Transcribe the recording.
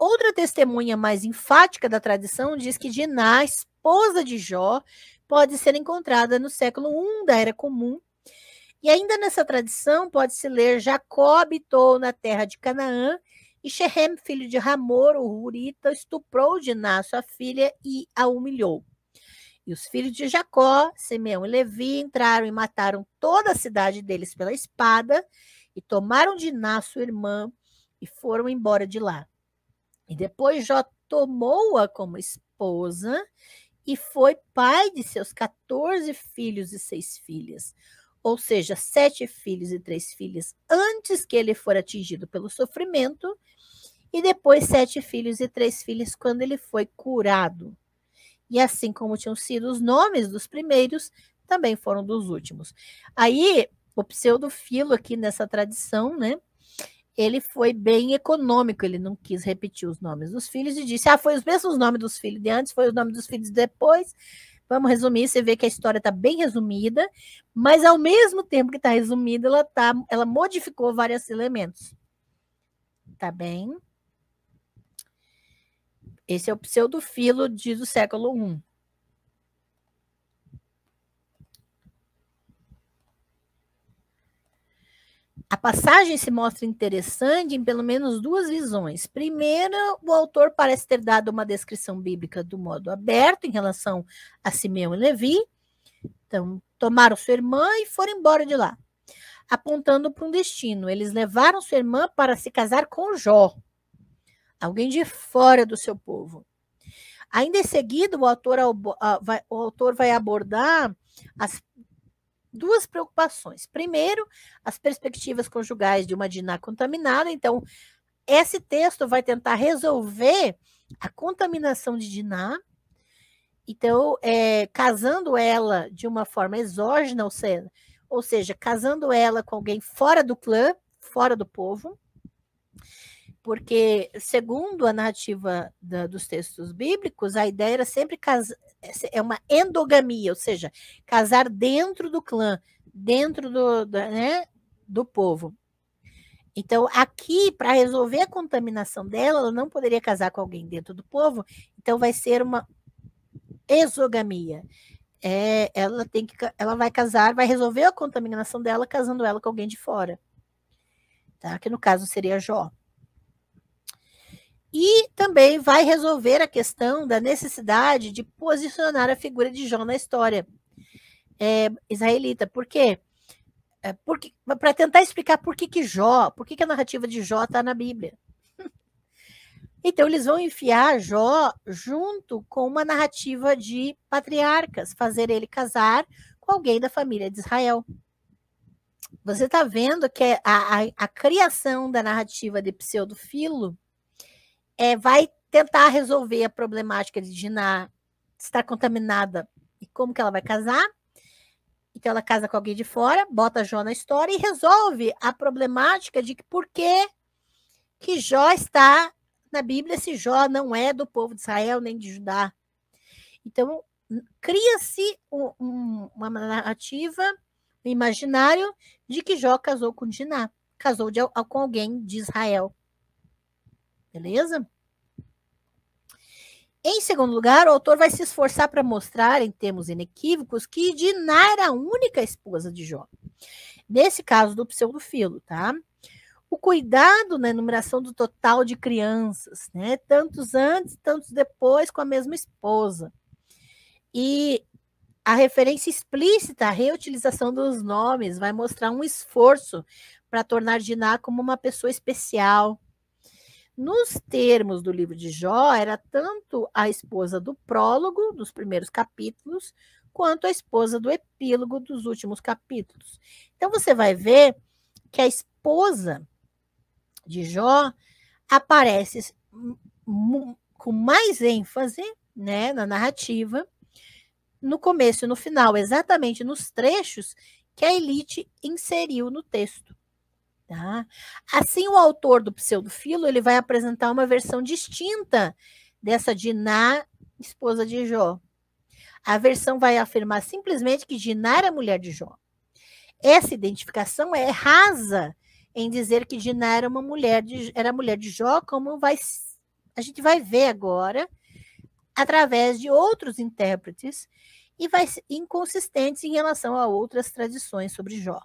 Outra testemunha mais enfática da tradição diz que Diná, esposa de Jó, pode ser encontrada no século I da Era Comum. E ainda nessa tradição pode-se ler Jacó habitou na terra de Canaã e Shehem, filho de Ramor, o Hurita, estuprou Diná, sua filha, e a humilhou. E os filhos de Jacó, Simeão e Levi, entraram e mataram toda a cidade deles pela espada e tomaram Diná, sua irmã, e foram embora de lá. E depois Jó tomou-a como esposa e foi pai de seus 14 filhos e seis filhas, ou seja, sete filhos e três filhas antes que ele for atingido pelo sofrimento, e depois sete filhos e três filhas quando ele foi curado. E assim como tinham sido os nomes dos primeiros, também foram dos últimos. Aí, o pseudofilo aqui nessa tradição, né? ele foi bem econômico, ele não quis repetir os nomes dos filhos e disse: ah, foi os mesmos nomes dos filhos de antes, foi os nomes dos filhos de depois. Vamos resumir, você vê que a história está bem resumida, mas ao mesmo tempo que está resumida, ela, tá, ela modificou vários elementos. Tá bem? Esse é o pseudofilo de, do século I. A passagem se mostra interessante em pelo menos duas visões. Primeira, o autor parece ter dado uma descrição bíblica do modo aberto em relação a Simeão e Levi. Então, tomaram sua irmã e foram embora de lá, apontando para um destino. Eles levaram sua irmã para se casar com Jó, alguém de fora do seu povo. Ainda em seguida, o autor, o autor vai abordar as duas preocupações. Primeiro, as perspectivas conjugais de uma diná contaminada. Então, esse texto vai tentar resolver a contaminação de diná. Então, é, casando ela de uma forma exógena, ou seja, ou seja, casando ela com alguém fora do clã, fora do povo porque, segundo a narrativa da, dos textos bíblicos, a ideia era sempre casar, é, é uma endogamia, ou seja, casar dentro do clã, dentro do, do, né, do povo. Então, aqui, para resolver a contaminação dela, ela não poderia casar com alguém dentro do povo, então vai ser uma exogamia. É, ela tem que, ela vai casar, vai resolver a contaminação dela casando ela com alguém de fora, tá? Que no caso seria Jó. E também vai resolver a questão da necessidade de posicionar a figura de Jó na história é, israelita. Por quê? É, Para tentar explicar por que, que Jó, por que, que a narrativa de Jó está na Bíblia. Então, eles vão enfiar Jó junto com uma narrativa de patriarcas, fazer ele casar com alguém da família de Israel. Você está vendo que a, a, a criação da narrativa de pseudofilo é, vai tentar resolver a problemática de Gina estar contaminada e como que ela vai casar. Então ela casa com alguém de fora, bota Jó na história e resolve a problemática de que por que, que Jó está na Bíblia se Jó não é do povo de Israel nem de Judá. Então cria-se um, um, uma narrativa, um imaginário de que Jó casou com Diná, casou de, com alguém de Israel beleza? Em segundo lugar, o autor vai se esforçar para mostrar, em termos inequívocos, que Diná era a única esposa de Jó. Nesse caso do pseudofilo, tá? O cuidado na enumeração do total de crianças, né? Tantos antes, tantos depois, com a mesma esposa. E a referência explícita à reutilização dos nomes vai mostrar um esforço para tornar Diná como uma pessoa especial, nos termos do livro de Jó, era tanto a esposa do prólogo, dos primeiros capítulos, quanto a esposa do epílogo, dos últimos capítulos. Então, você vai ver que a esposa de Jó aparece com mais ênfase né, na narrativa no começo e no final, exatamente nos trechos que a elite inseriu no texto. Tá? Assim, o autor do pseudofilo ele vai apresentar uma versão distinta dessa de esposa de Jó. A versão vai afirmar simplesmente que Diná era mulher de Jó. Essa identificação é rasa em dizer que Diná era uma mulher de, era mulher de Jó, como vai, a gente vai ver agora através de outros intérpretes e vai inconsistentes em relação a outras tradições sobre Jó.